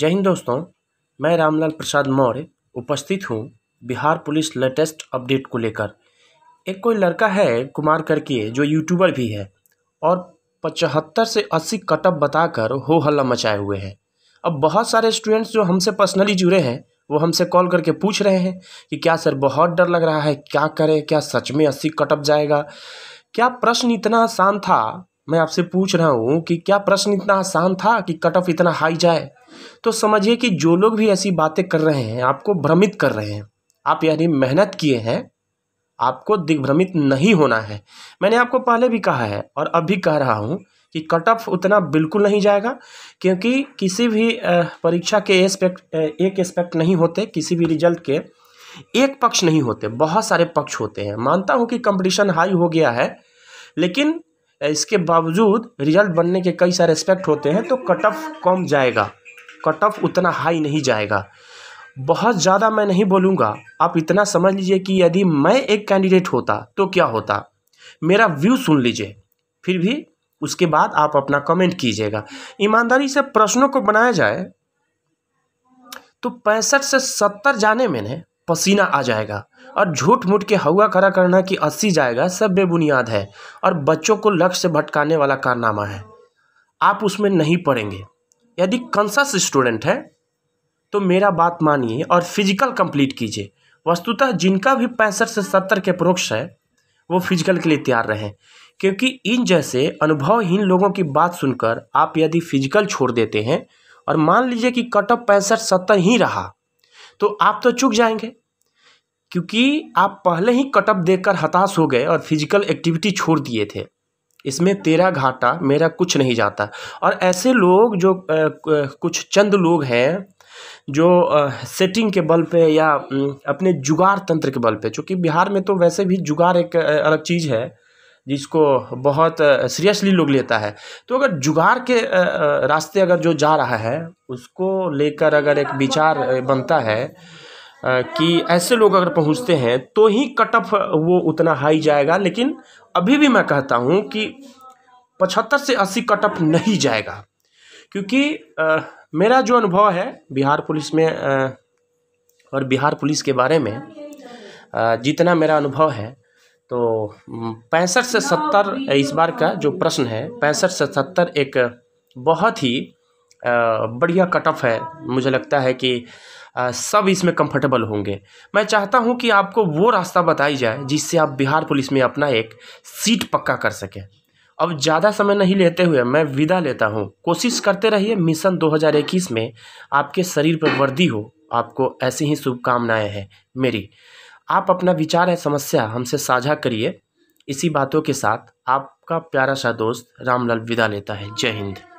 जय हिंद दोस्तों मैं रामलाल प्रसाद मौर्य उपस्थित हूँ बिहार पुलिस लेटेस्ट अपडेट को लेकर एक कोई लड़का है कुमार करके जो यूट्यूबर भी है और पचहत्तर से अस्सी कटअप बताकर हो हल्ला मचाए हुए हैं अब बहुत सारे स्टूडेंट्स जो हमसे पर्सनली जुड़े हैं वो हमसे कॉल करके पूछ रहे हैं कि क्या सर बहुत डर लग रहा है क्या करें क्या सच में अस्सी कटअप जाएगा क्या प्रश्न इतना आसान था मैं आपसे पूछ रहा हूँ कि क्या प्रश्न इतना आसान था कि कटअप इतना हाई जाए तो समझिए कि जो लोग भी ऐसी बातें कर रहे हैं आपको भ्रमित कर रहे हैं आप यानी मेहनत किए हैं आपको दिग्भ्रमित नहीं होना है मैंने आपको पहले भी कहा है और अब भी कह रहा हूँ कि कट ऑफ उतना बिल्कुल नहीं जाएगा क्योंकि किसी भी परीक्षा के एस्पेक्ट एक एस्पेक्ट नहीं होते किसी भी रिजल्ट के एक पक्ष नहीं होते बहुत सारे पक्ष होते हैं मानता हूँ कि कंपटीशन हाई हो गया है लेकिन इसके बावजूद रिजल्ट बनने के कई सारे एस्पेक्ट होते हैं तो कट ऑफ कम जाएगा कट ऑफ उतना हाई नहीं जाएगा बहुत ज़्यादा मैं नहीं बोलूँगा आप इतना समझ लीजिए कि यदि मैं एक कैंडिडेट होता तो क्या होता मेरा व्यू सुन लीजिए फिर भी उसके बाद आप अपना कमेंट कीजिएगा ईमानदारी से प्रश्नों को बनाया जाए तो पैंसठ से सत्तर जाने में न पसीना आ जाएगा और झूठ मूठ के हवा खड़ा करना कि अस्सी जाएगा सब बेबुनियाद है और बच्चों को लक्ष्य से भटकाने वाला कारनामा है आप उसमें नहीं पढ़ेंगे यदि कंसस स्टूडेंट है तो मेरा बात मानिए और फिजिकल कंप्लीट कीजिए वस्तुतः जिनका भी पैंसठ से सत्तर के प्रोक्ष है वो फिजिकल के लिए तैयार रहें क्योंकि इन जैसे अनुभवहीन लोगों की बात सुनकर आप यदि फिजिकल छोड़ देते हैं और मान लीजिए कि कट ऑफ पैंसठ सत्तर ही रहा तो आप तो चुक जाएंगे क्योंकि आप पहले ही कटअप देखकर हताश हो गए और फिजिकल एक्टिविटी छोड़ दिए थे इसमें तेरा घाटा मेरा कुछ नहीं जाता और ऐसे लोग जो कुछ चंद लोग हैं जो सेटिंग के बल पे या अपने जुगाड़ तंत्र के बल पे चूँकि बिहार में तो वैसे भी जुगाड़ एक अलग चीज़ है जिसको बहुत सीरियसली लोग लेता है तो अगर जुगाड़ के रास्ते अगर जो जा रहा है उसको लेकर अगर एक विचार बनता है कि ऐसे लोग अगर पहुँचते हैं तो ही कट ऑफ वो उतना हाई जाएगा लेकिन अभी भी मैं कहता हूँ कि पचहत्तर से अस्सी कट ऑफ नहीं जाएगा क्योंकि आ, मेरा जो अनुभव है बिहार पुलिस में आ, और बिहार पुलिस के बारे में आ, जितना मेरा अनुभव है तो पैंसठ से सत्तर इस बार का जो प्रश्न है पैंसठ से सत्तर एक बहुत ही बढ़िया कटअप है मुझे लगता है कि सब इसमें कंफर्टेबल होंगे मैं चाहता हूं कि आपको वो रास्ता बताई जाए जिससे आप बिहार पुलिस में अपना एक सीट पक्का कर सकें अब ज़्यादा समय नहीं लेते हुए मैं विदा लेता हूं कोशिश करते रहिए मिशन 2021 में आपके शरीर पर वर्दी हो आपको ऐसी ही शुभकामनाएँ हैं मेरी आप अपना विचार है समस्या हमसे साझा करिए इसी बातों के साथ आपका प्यारा सा दोस्त रामलाल विदा लेता है जय हिंद